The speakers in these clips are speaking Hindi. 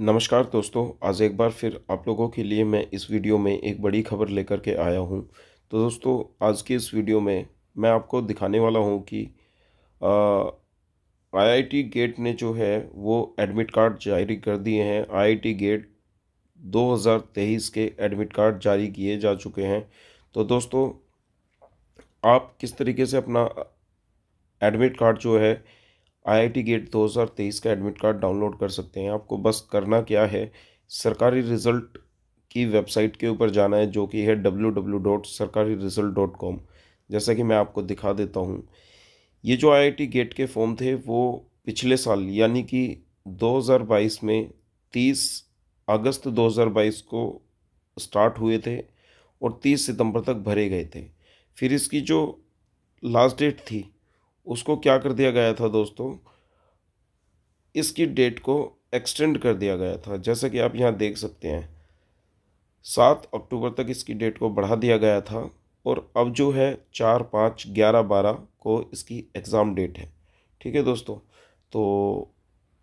नमस्कार दोस्तों आज एक बार फिर आप लोगों के लिए मैं इस वीडियो में एक बड़ी खबर लेकर के आया हूं तो दोस्तों आज के इस वीडियो में मैं आपको दिखाने वाला हूं कि आईआईटी गेट ने जो है वो एडमिट कार्ड जारी कर दिए हैं आईआईटी गेट 2023 के एडमिट कार्ड जारी किए जा चुके हैं तो दोस्तों आप किस तरीके से अपना एडमिट कार्ड जो है आईआईटी गेट 2023 का एडमिट कार्ड डाउनलोड कर सकते हैं आपको बस करना क्या है सरकारी रिजल्ट की वेबसाइट के ऊपर जाना है जो कि है W W dot Sarkari result dot com जैसा कि मैं आपको दिखा देता हूँ ये जो आईआईटी गेट के फॉर्म थे वो पिछले साल यानी कि 2022 में 30 अगस्त 2022 को स्टार्ट हुए थे और 30 सितंबर तक भरे गए थे फिर इसकी जो लास्ट डेट थी उसको क्या कर दिया गया था दोस्तों इसकी डेट को एक्सटेंड कर दिया गया था जैसा कि आप यहाँ देख सकते हैं सात अक्टूबर तक इसकी डेट को बढ़ा दिया गया था और अब जो है चार पाँच ग्यारह बारह को इसकी एग्ज़ाम डेट है ठीक है दोस्तों तो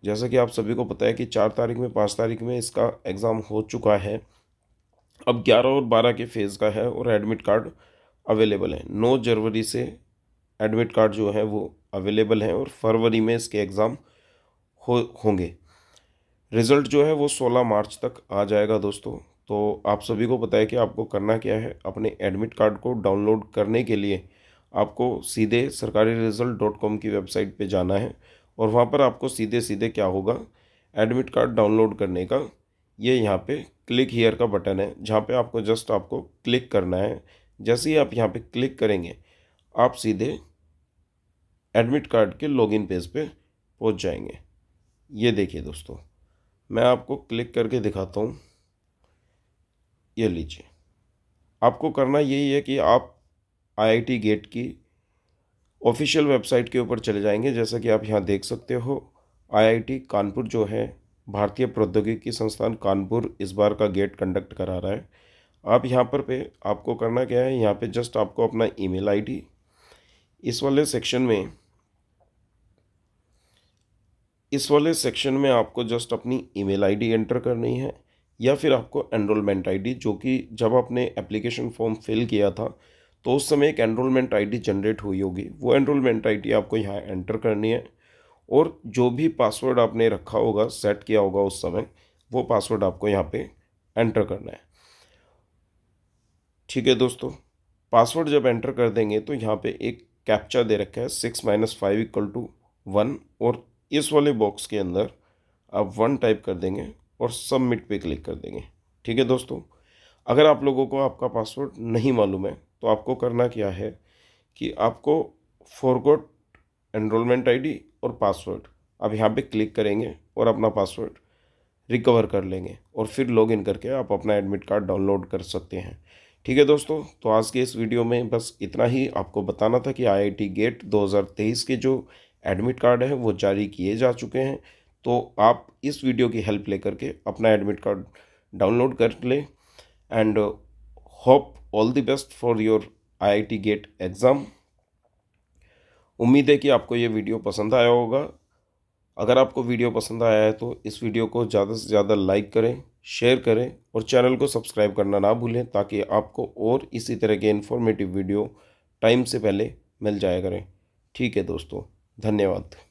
जैसा कि आप सभी को पता है कि चार तारीख में पाँच तारीख में इसका एग्ज़ाम हो चुका है अब ग्यारह और बारह के फेज़ का है और एडमिट कार्ड अवेलेबल है नौ जनवरी से एडमिट कार्ड जो है वो अवेलेबल हैं और फरवरी में इसके एग्ज़ाम हो होंगे रिज़ल्ट जो है वो 16 मार्च तक आ जाएगा दोस्तों तो आप सभी को पता है कि आपको करना क्या है अपने एडमिट कार्ड को डाउनलोड करने के लिए आपको सीधे सरकारी रिज़ल्ट डॉट कॉम की वेबसाइट पे जाना है और वहाँ पर आपको सीधे सीधे क्या होगा एडमिट कार्ड डाउनलोड करने का ये यहाँ पे क्लिक हीयर का बटन है जहाँ पे आपको जस्ट आपको क्लिक करना है जैसे ही आप यहाँ पे क्लिक करेंगे आप सीधे एडमिट कार्ड के लॉगिन पेज पे पहुंच जाएंगे ये देखिए दोस्तों मैं आपको क्लिक करके दिखाता हूँ ये लीजिए आपको करना यही है कि आप आईआईटी गेट की ऑफिशियल वेबसाइट के ऊपर चले जाएंगे जैसा कि आप यहाँ देख सकते हो आईआईटी कानपुर जो है भारतीय प्रौद्योगिकी संस्थान कानपुर इस बार का गेट कंडक्ट करा रहा है आप यहाँ पर पे आपको करना क्या है यहाँ पे जस्ट आपको अपना ईमेल आईडी इस वाले सेक्शन में इस वाले सेक्शन में आपको जस्ट अपनी ईमेल आईडी एंटर करनी है या फिर आपको एनरोलमेंट आईडी जो कि जब आपने एप्लीकेशन फॉर्म फिल किया था तो उस समय एक एनरोलमेंट आईडी जनरेट हुई होगी वो एनरोलमेंट आईडी आपको यहाँ एंटर करनी है और जो भी पासवर्ड आपने रखा होगा सेट किया होगा उस समय वो पासवर्ड आपको यहाँ पर एंटर करना है ठीक है दोस्तों पासवर्ड जब एंटर कर देंगे तो यहाँ पर एक कैप्चा दे रखा है six minus five equal to one और इस वाले बॉक्स के अंदर आप वन टाइप कर देंगे और सबमिट पे क्लिक कर देंगे ठीक है दोस्तों अगर आप लोगों को आपका पासवर्ड नहीं मालूम है तो आपको करना क्या है कि आपको फॉरगोट एनरोलमेंट आईडी और पासवर्ड आप यहाँ पे क्लिक करेंगे और अपना पासवर्ड रिकवर कर लेंगे और फिर लॉगिन करके आप अपना एडमिट कार्ड डाउनलोड कर सकते हैं ठीक है दोस्तों तो आज के इस वीडियो में बस इतना ही आपको बताना था कि आई गेट दो के जो एडमिट कार्ड है वो जारी किए जा चुके हैं तो आप इस वीडियो की हेल्प ले करके अपना एडमिट कार्ड डाउनलोड कर लें and hope all the best for your IIT GATE exam उम्मीद है कि आपको ये वीडियो पसंद आया होगा अगर आपको वीडियो पसंद आया है तो इस वीडियो को ज़्यादा से ज़्यादा लाइक करें शेयर करें और चैनल को सब्सक्राइब करना ना भूलें ताकि आपको और इसी तरह के इन्फॉर्मेटिव वीडियो टाइम से पहले मिल जाया करें ठीक है दोस्तों धन्यवाद